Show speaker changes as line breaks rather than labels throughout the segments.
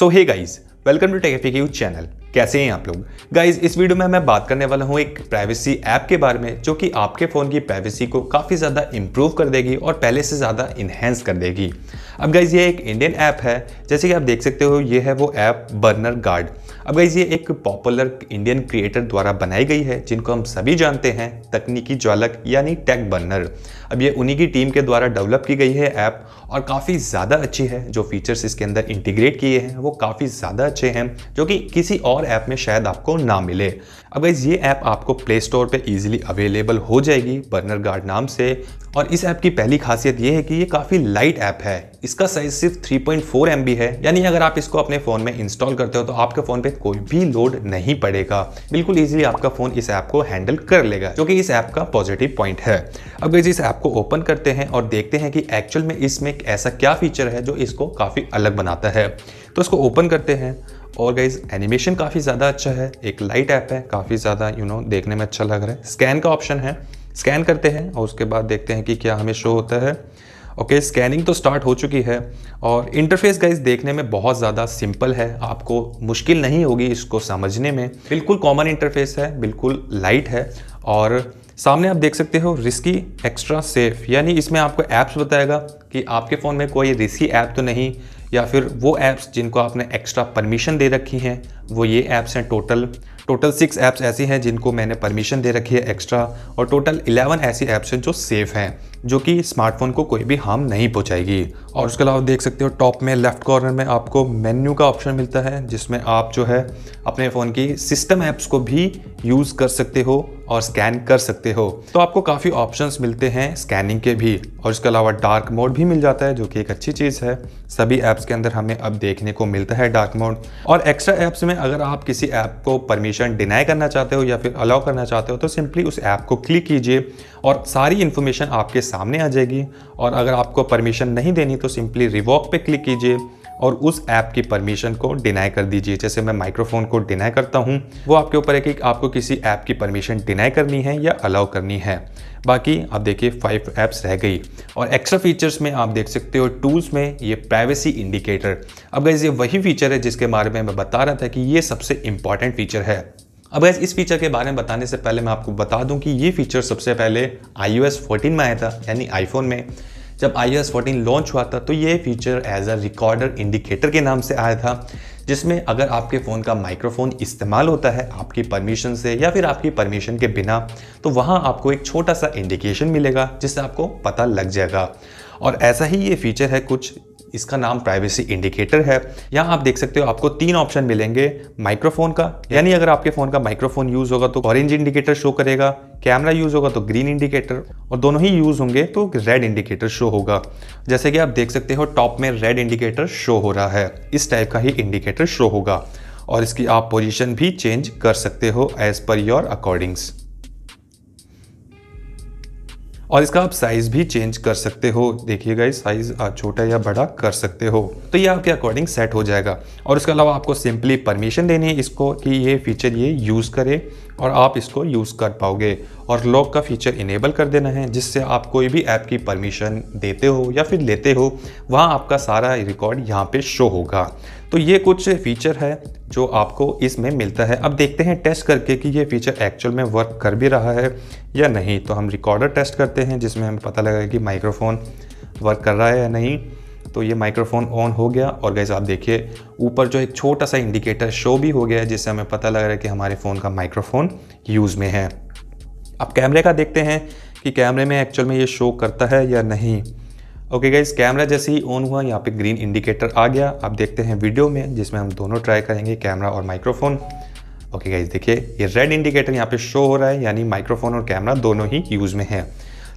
so hey guys welcome to tech channel कैसे हैं आप लोग गाइज इस वीडियो में मैं बात करने वाला हूँ एक प्राइवेसी ऐप के बारे में जो कि आपके फ़ोन की प्राइवेसी को काफ़ी ज़्यादा इम्प्रूव कर देगी और पहले से ज़्यादा इन्हेंस कर देगी अब गाइज ये एक इंडियन ऐप है जैसे कि आप देख सकते हो ये है वो ऐप बर्नर गार्ड अब गाइज ये एक पॉपुलर इंडियन क्रिएटर द्वारा बनाई गई है जिनको हम सभी जानते हैं तकनीकी ज्वालक यानी टेक बर्नर अब ये उन्हीं की टीम के द्वारा डेवलप की गई है ऐप और काफ़ी ज़्यादा अच्छी है जो फीचर्स इसके अंदर इंटीग्रेट किए हैं वो काफ़ी ज़्यादा अच्छे हैं जो कि किसी और ऐप में शायद आपको ना मिले अब गाइज़ ये ऐप आपको प्ले स्टोर पर ईजिली अवेलेबल हो जाएगी बर्नर गार्ड नाम से और इस ऐप की पहली खासियत ये है कि ये काफ़ी लाइट ऐप है इसका साइज सिर्फ 3.4 पॉइंट है यानी अगर आप इसको अपने फ़ोन में इंस्टॉल करते हो तो आपके फ़ोन पे कोई भी लोड नहीं पड़ेगा बिल्कुल ईजिली आपका फ़ोन इस ऐप को हैंडल कर लेगा जो कि इस ऐप का पॉजिटिव पॉइंट है अब इस, इस ऐप को ओपन करते हैं और देखते हैं कि एक्चुअल में इसमें ऐसा क्या फीचर है जो इसको काफ़ी अलग बनाता है तो इसको ओपन करते हैं और गाइज एनिमेशन काफ़ी ज़्यादा अच्छा है एक लाइट ऐप है काफ़ी ज़्यादा यू नो देखने में अच्छा लग रहा है स्कैन का ऑप्शन है स्कैन करते हैं और उसके बाद देखते हैं कि क्या हमें शो होता है ओके okay, स्कैनिंग तो स्टार्ट हो चुकी है और इंटरफेस गाइस देखने में बहुत ज़्यादा सिंपल है आपको मुश्किल नहीं होगी इसको समझने में बिल्कुल कॉमन इंटरफेस है बिल्कुल लाइट है और सामने आप देख सकते हो रिस्की एक्स्ट्रा सेफ यानी इसमें आपको ऐप्स बताएगा कि आपके फ़ोन में कोई रिस्की ऐप तो नहीं या फिर वो ऐप्स जिनको आपने एक्स्ट्रा परमिशन दे रखी हैं वो ये ऐप्स हैं टोटल टोटल सिक्स ऐप्स ऐसी हैं जिनको मैंने परमिशन दे रखी है एक्स्ट्रा और टोटल इलेवन ऐसी ऐप्स हैं जो सेफ़ हैं जो कि स्मार्टफोन को कोई भी हार्म नहीं पहुंचाएगी और उसके अलावा देख सकते हो टॉप में लेफ्ट कॉर्नर में आपको मेन्यू का ऑप्शन मिलता है जिसमें आप जो है अपने फ़ोन की सिस्टम ऐप्स को भी यूज़ कर सकते हो और स्कैन कर सकते हो तो आपको काफ़ी ऑप्शंस मिलते हैं स्कैनिंग के भी और इसके अलावा डार्क मोड भी मिल जाता है जो कि एक अच्छी चीज़ है सभी ऐप्स के अंदर हमें अब देखने को मिलता है डार्क मोड और एक्स्ट्रा ऐप्स में अगर आप किसी ऐप को परमिशन डिनाई करना चाहते हो या फिर अलाउ करना चाहते हो तो सिंपली उस ऐप को क्लिक कीजिए और सारी इन्फॉर्मेशन आपके सामने आ जाएगी और अगर आपको परमिशन नहीं देनी तो सिंपली रिवॉक पे क्लिक कीजिए और उस ऐप की परमिशन को डिनाई कर दीजिए जैसे मैं माइक्रोफोन को डिनाई करता हूँ वो आपके ऊपर है कि आपको किसी ऐप की परमिशन डिनाई करनी है या अलाउ करनी है बाकी आप देखिए फाइव ऐप्स रह गई और एक्स्ट्रा फीचर्स में आप देख सकते हो टूल्स में ये प्राइवेसी इंडिकेटर अब गैस ये वही फीचर है जिसके बारे में मैं बता रहा था कि ये सबसे इंपॉर्टेंट फीचर है अब गैस इस फीचर के बारे में बताने से पहले मैं आपको बता दूं कि ये फीचर सबसे पहले आई ओ 14 में आया था यानी आईफोन में जब आई ओ 14 लॉन्च हुआ था तो ये feature as a recorder indicator के नाम से आया था जिसमें अगर आपके फ़ोन का माइक्रोफोन इस्तेमाल होता है आपकी परमिशन से या फिर आपकी परमिशन के बिना तो वहाँ आपको एक छोटा सा इंडिकेशन मिलेगा जिससे आपको पता लग जाएगा और ऐसा ही ये फीचर है कुछ इसका नाम प्राइवेसी इंडिकेटर है यहाँ आप देख सकते हो आपको तीन ऑप्शन मिलेंगे माइक्रोफोन का यानी अगर आपके फ़ोन का माइक्रोफोन यूज़ होगा तो ऑरेंज इंडिकेटर शो करेगा कैमरा यूज़ होगा तो ग्रीन इंडिकेटर और दोनों ही यूज़ होंगे तो रेड इंडिकेटर शो होगा जैसे कि आप देख सकते हो टॉप में रेड इंडिकेटर शो हो रहा है इस टाइप का ही इंडिकेटर शो होगा और इसकी आप पोजिशन भी चेंज कर सकते हो एज़ पर योर अकॉर्डिंग्स और इसका आप साइज भी चेंज कर सकते हो देखिएगा इस साइज छोटा या बड़ा कर सकते हो तो ये आपके अकॉर्डिंग सेट हो जाएगा और इसके अलावा आपको सिंपली परमिशन देनी है इसको कि ये फीचर ये यूज़ करे और आप इसको यूज़ कर पाओगे और लॉक का फीचर इनेबल कर देना है जिससे आप कोई भी ऐप की परमिशन देते हो या फिर लेते हो वहाँ आपका सारा रिकॉर्ड यहाँ पे शो होगा तो ये कुछ फीचर है जो आपको इसमें मिलता है अब देखते हैं टेस्ट करके कि ये फीचर एक्चुअल में वर्क कर भी रहा है या नहीं तो हम रिकॉर्डर टेस्ट करते हैं जिसमें हमें पता लगा कि माइक्रोफोन वर्क कर रहा है या नहीं तो ये माइक्रोफोन ऑन हो गया और गैस आप देखिए ऊपर जो एक छोटा सा इंडिकेटर शो भी हो गया है जिससे हमें पता लग रहा है कि हमारे फ़ोन का माइक्रोफोन यूज़ में है अब कैमरे का देखते हैं कि कैमरे में एक्चुअल में ये शो करता है या नहीं ओके गाइज कैमरा जैसे ही ऑन हुआ यहाँ पे ग्रीन इंडिकेटर आ गया आप देखते हैं वीडियो में जिसमें हम दोनों ट्राई करेंगे कैमरा और माइक्रोफोन ओके गाइज देखिए ये रेड इंडिकेटर यहाँ पे शो हो रहा है यानी माइक्रोफोन और कैमरा दोनों ही यूज़ में है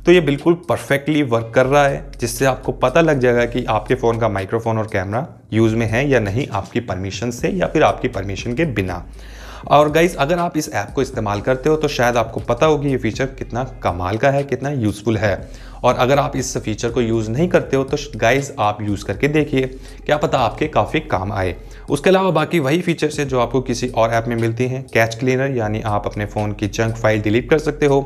तो ये बिल्कुल परफेक्टली वर्क कर रहा है जिससे आपको पता लग जाएगा कि आपके फ़ोन का माइक्रोफोन और कैमरा यूज़ में है या नहीं आपकी परमिशन से या फिर आपकी परमिशन के बिना और गाइज़ अगर आप इस ऐप को इस्तेमाल करते हो तो शायद आपको पता होगी ये फ़ीचर कितना कमाल का है कितना यूज़फुल है और अगर आप इस फीचर को यूज़ नहीं करते हो तो गाइज़ आप यूज़ करके देखिए क्या पता आपके काफ़ी काम आए उसके अलावा बाकी वही फीचर्स हैं जो आपको किसी और ऐप में मिलती हैं कैच क्लीनर यानी आप अपने फ़ोन की जंक फाइल डिलीट कर सकते हो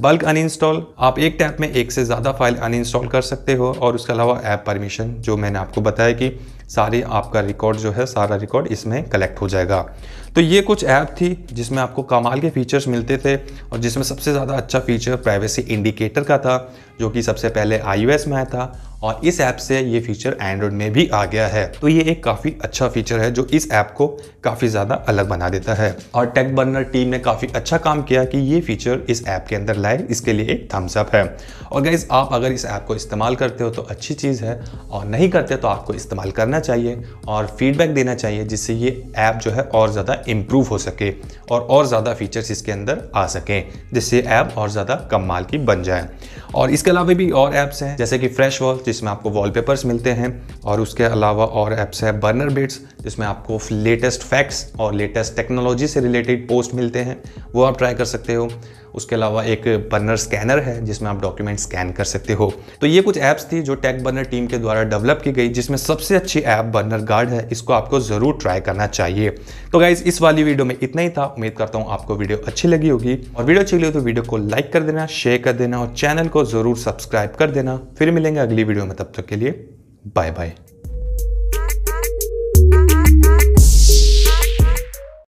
बल्क अनइंस्टॉल आप एक टैप में एक से ज़्यादा फाइल अनइंस्टॉल कर सकते हो और उसके अलावा ऐप परमिशन जो मैंने आपको बताया कि सारी आपका रिकॉर्ड जो है सारा रिकॉर्ड इसमें कलेक्ट हो जाएगा तो ये कुछ ऐप थी जिसमें आपको कमाल के फीचर्स मिलते थे और जिसमें सबसे ज़्यादा अच्छा फीचर प्राइवेसी इंडिकेटर का था जो कि सबसे पहले आई में आया था और इस ऐप से ये फीचर एंड्रॉयड में भी आ गया है तो ये एक काफ़ी अच्छा फीचर है जो इस ऐप को काफ़ी ज़्यादा अलग बना देता है और टेक बर्नर टीम ने काफ़ी अच्छा काम किया कि ये फीचर इस ऐप के अंदर लाए इसके लिए एक थम्सअप है और गैस आप अगर इस ऐप को इस्तेमाल करते हो तो अच्छी चीज़ है और नहीं करते तो आपको इस्तेमाल करना देना चाहिए और फीडबैक देना चाहिए जिससे ये ऐप जो है और ज़्यादा इम्प्रूव हो सके और और ज़्यादा फीचर्स इसके अंदर आ सकें जिससे ऐप और ज़्यादा कम माल की बन जाए और इसके अलावा भी और ऐप्स हैं जैसे कि फ्रेश वॉल जिसमें आपको वॉलपेपर्स मिलते हैं और उसके अलावा और ऐप्स हैं बर्नर बिट्स जिसमें आपको लेटेस्ट फैक्ट्स और लेटेस्ट टेक्नोलॉजी से रिलेटेड पोस्ट मिलते हैं वो आप ट्राई कर सकते हो उसके अलावा एक बर्नर स्कैनर है जिसमें आप डॉक्यूमेंट स्कैन कर सकते हो तो ये कुछ ऐप्स थी जो टेक बर्नर टीम के द्वारा डेवलप की गई जिसमें सबसे अच्छी ऐप बर्नर गार्ड है इसको आपको ज़रूर ट्राई करना चाहिए तो गाइज इस वाली वीडियो में इतना ही था उम्मीद करता हूँ आपको वीडियो अच्छी लगी होगी और वीडियो अच्छी लगी तो वीडियो को लाइक कर देना शेयर कर देना और चैनल को ज़रूर सब्सक्राइब कर देना फिर मिलेंगे अगली वीडियो में तब तक के लिए बाय बाय